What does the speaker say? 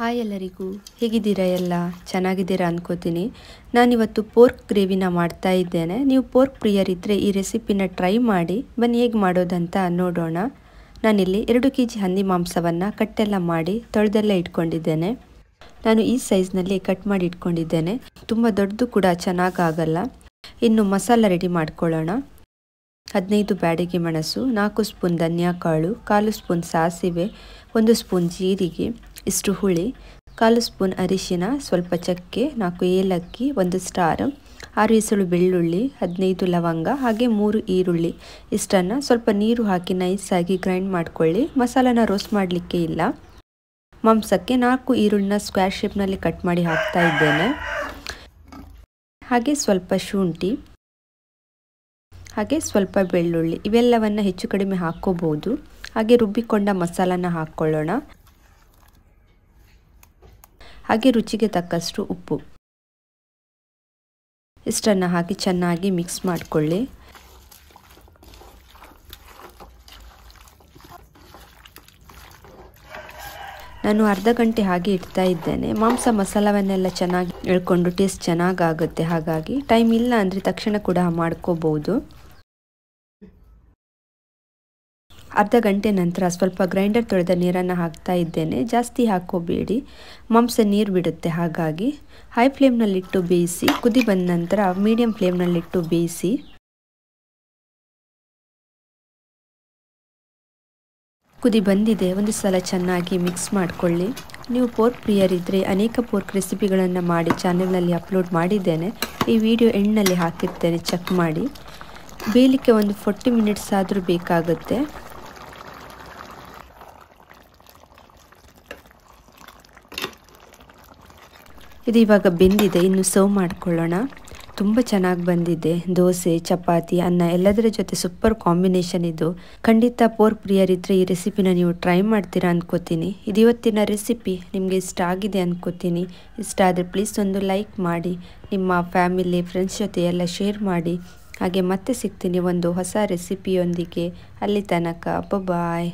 hi ಎಲ್ಲರಿಗೂ ಹೇಗಿದ್ದೀರಾ ಎಲ್ಲ ಚೆನ್ನಾಗಿದ್ದೀರಾ ಅಂದ್ಕೋತೀನಿ ನಾನಿವತ್ತು ಪೋರ್ಕ್ ಗ್ರೇವಿನ ಮಾಡ್ತಾ ಇದ್ದೇನೆ ನೀವು ಪೋರ್ಕ್ ಪ್ರಿಯರಿದ್ದರೆ ಈ ರೆಸಿಪಿನ ಟ್ರೈ ಮಾಡಿ ಬನ್ನಿ ಹೇಗೆ ಮಾಡೋದಂತ ನೋಡೋಣ ನಾನಿಲ್ಲಿ ಎರಡು ಕೆ ಜಿ ಹಂದಿ ಮಾಂಸವನ್ನು ಕಟ್ಟೆಲ್ಲ ಮಾಡಿ ತೊಳೆದೆಲ್ಲ ಇಟ್ಕೊಂಡಿದ್ದೇನೆ ನಾನು ಈ ಸೈಜ್ನಲ್ಲಿ ಕಟ್ ಮಾಡಿ ಇಟ್ಕೊಂಡಿದ್ದೇನೆ ತುಂಬ ದೊಡ್ಡದು ಕೂಡ ಚೆನ್ನಾಗಾಗಲ್ಲ ಇನ್ನು ಮಸಾಲ ರೆಡಿ ಮಾಡ್ಕೊಳ್ಳೋಣ ಹದಿನೈದು ಬ್ಯಾಡಿಗೆ ಮೆಣಸು ನಾಲ್ಕು ಸ್ಪೂನ್ ಧನಿಯಾ ಕಾಳು ಕಾಲು ಸ್ಪೂನ್ ಸಾಸಿವೆ ಒಂದು ಸ್ಪೂನ್ ಜೀರಿಗೆ ಇಷ್ಟು ಹುಳಿ ಕಾಲು ಸ್ಪೂನ್ ಅರಿಶಿನ ಸ್ವಲ್ಪ ಚಕ್ಕೆ ನಾಲ್ಕು ಏಲಕ್ಕಿ ಒಂದು ಸ್ಟಾರ್ ಆರು ಎಸಳು ಬೆಳ್ಳುಳ್ಳಿ ಹದಿನೈದು ಲವಂಗ ಹಾಗೆ ಮೂರು ಈರುಳ್ಳಿ ಇಷ್ಟನ್ನು ಸ್ವಲ್ಪ ನೀರು ಹಾಕಿ ನೈಸಾಗಿ ಗ್ರೈಂಡ್ ಮಾಡಿಕೊಳ್ಳಿ ಮಸಾಲನ ರೋಸ್ಟ್ ಮಾಡಲಿಕ್ಕೆ ಇಲ್ಲ ಮಾಂಸಕ್ಕೆ ನಾಲ್ಕು ಈರುಳ್ಳಿನ ಸ್ಕ್ವೇರ್ ಶೇಪ್ನಲ್ಲಿ ಕಟ್ ಮಾಡಿ ಹಾಕ್ತಾ ಇದ್ದೇನೆ ಹಾಗೆ ಸ್ವಲ್ಪ ಶುಂಠಿ ಹಾಗೆ ಸ್ವಲ್ಪ ಬೆಳ್ಳುಳ್ಳಿ ಇವೆಲ್ಲವನ್ನು ಹೆಚ್ಚು ಕಡಿಮೆ ಹಾಕ್ಕೋಬೋದು ಹಾಗೆ ರುಬ್ಬಿಕೊಂಡ ಮಸಾಲನ ಹಾಕ್ಕೊಳ್ಳೋಣ ಹಾಗೆ ರುಚಿಗೆ ತಕ್ಕಷ್ಟು ಉಪ್ಪು ಇಷ್ಟನ್ನು ಹಾಕಿ ಚೆನ್ನಾಗಿ ಮಿಕ್ಸ್ ಮಾಡಿಕೊಳ್ಳಿ ನಾನು ಅರ್ಧ ಗಂಟೆ ಹಾಗೆ ಇಡ್ತಾ ಇದ್ದೇನೆ ಮಾಂಸ ಮಸಾಲವನ್ನೆಲ್ಲ ಚೆನ್ನಾಗಿ ಹೇಳ್ಕೊಂಡು ಟೇಸ್ಟ್ ಚೆನ್ನಾಗಾಗುತ್ತೆ ಹಾಗಾಗಿ ಟೈಮ್ ಇಲ್ಲ ಅಂದರೆ ತಕ್ಷಣ ಕೂಡ ಮಾಡ್ಕೋಬೋದು ಅರ್ಧ ಗಂಟೆ ನಂತರ ಸ್ವಲ್ಪ ಗ್ರೈಂಡರ್ ತೊಳೆದ ನೀರನ್ನು ಹಾಕ್ತಾ ಇದ್ದೇನೆ ಜಾಸ್ತಿ ಹಾಕೋಬೇಡಿ ಮಾಂಸ ನೀರು ಬಿಡುತ್ತೆ ಹಾಗಾಗಿ ಹೈ ಫ್ಲೇಮ್ನಲ್ಲಿಟ್ಟು ಬೇಯಿಸಿ ಕುದಿ ಬಂದ ನಂತರ ಮೀಡಿಯಂ ಫ್ಲೇಮ್ನಲ್ಲಿಟ್ಟು ಬೇಯಿಸಿ ಕುದಿ ಬಂದಿದೆ ಒಂದು ಸಲ ಚೆನ್ನಾಗಿ ಮಿಕ್ಸ್ ಮಾಡಿಕೊಳ್ಳಿ ನೀವು ಪೋರ್ಕ್ ಪ್ರಿಯರಿದ್ದರೆ ಅನೇಕ ಪೋರ್ಕ್ ರೆಸಿಪಿಗಳನ್ನು ಮಾಡಿ ಚಾನೆಲ್ನಲ್ಲಿ ಅಪ್ಲೋಡ್ ಮಾಡಿದ್ದೇನೆ ಈ ವಿಡಿಯೋ ಎಂಡ್ನಲ್ಲಿ ಹಾಕಿರ್ತೇನೆ ಚೆಕ್ ಮಾಡಿ ಬೇಯಲಿಕ್ಕೆ ಒಂದು ಫೋರ್ಟಿ ಮಿನಿಟ್ಸ್ ಆದರೂ ಬೇಕಾಗುತ್ತೆ ಇದು ಇವಾಗ ಬೆಂದಿದೆ ಇನ್ನು ಸರ್ವ್ ಮಾಡ್ಕೊಳ್ಳೋಣ ತುಂಬ ಚೆನ್ನಾಗಿ ಬಂದಿದೆ ದೋಸೆ ಚಪಾತಿ ಅನ್ನ ಎಲ್ಲದರ ಜೊತೆ ಸೂಪರ್ ಕಾಂಬಿನೇಷನ್ ಇದು ಖಂಡಿತ ಪೋರ್ ಪ್ರಿಯರಿದ್ದರೆ ಈ ರೆಸಿಪಿನ ನೀವು ಟ್ರೈ ಮಾಡ್ತೀರಾ ಅಂದ್ಕೋತೀನಿ ಇದು ಇವತ್ತಿನ ರೆಸಿಪಿ ನಿಮಗೆ ಇಷ್ಟ ಆಗಿದೆ ಅಂದ್ಕೋತೀನಿ ಇಷ್ಟ ಆದರೆ ಪ್ಲೀಸ್ ಒಂದು ಲೈಕ್ ಮಾಡಿ ನಿಮ್ಮ ಫ್ಯಾಮಿಲಿ ಫ್ರೆಂಡ್ಸ್ ಜೊತೆ ಎಲ್ಲ ಶೇರ್ ಮಾಡಿ ಹಾಗೆ ಮತ್ತೆ ಸಿಗ್ತೀನಿ ಒಂದು ಹೊಸ ರೆಸಿಪಿಯೊಂದಿಗೆ ಅಲ್ಲಿ ತನಕ ಬಾಯ್